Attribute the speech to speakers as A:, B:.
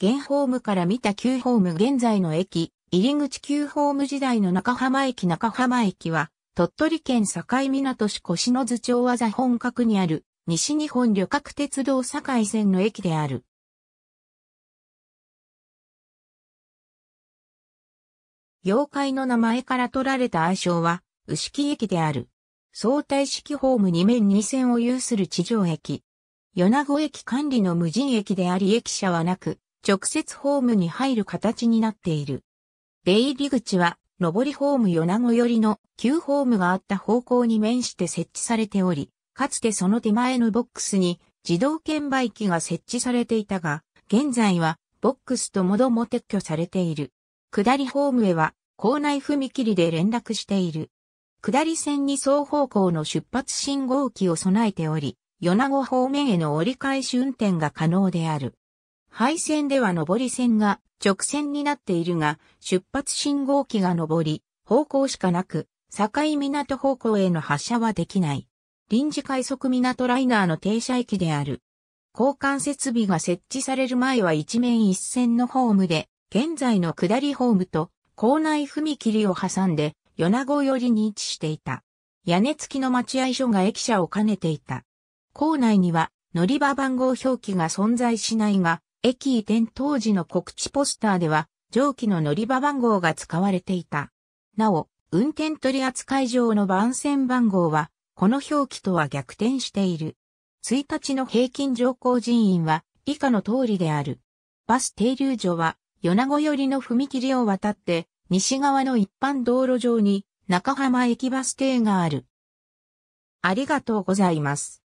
A: 現ホームから見た旧ホーム現在の駅、入り口旧ホーム時代の中浜駅中浜駅は、鳥取県境港市越野津町技本格にある、西日本旅客鉄道境線の駅である。
B: 妖怪の名前
A: から取られた愛称は、牛木駅である。相対式ホーム2面2線を有する地上駅。米子駅管理の無人駅であり駅舎はなく、直接ホームに入る形になっている。出入り口は、上りホーム米子寄りの旧ホームがあった方向に面して設置されており、かつてその手前のボックスに自動券売機が設置されていたが、現在はボックスともども撤去されている。下りホームへは校内踏切で連絡している。下り線に双方向の出発信号機を備えており、米子方面への折り返し運転が可能である。廃線では上り線が直線になっているが、出発信号機が上り、方向しかなく、境港方向への発車はできない。臨時快速港ライナーの停車駅である。交換設備が設置される前は一面一線のホームで、現在の下りホームと校内踏切を挟んで、米子寄りに位置していた。屋根付きの待合所が駅舎を兼ねていた。校内には乗り場番号表記が存在しないが、駅移転当時の告知ポスターでは、上記の乗り場番号が使われていた。なお、運転取扱上の番線番号は、この表記とは逆転している。1日の平均乗降人員は、以下の通りである。バス停留所は、米子寄りの踏切を渡って、西側の一般道路上に、中浜駅バス停がある。ありがとうございま
B: す。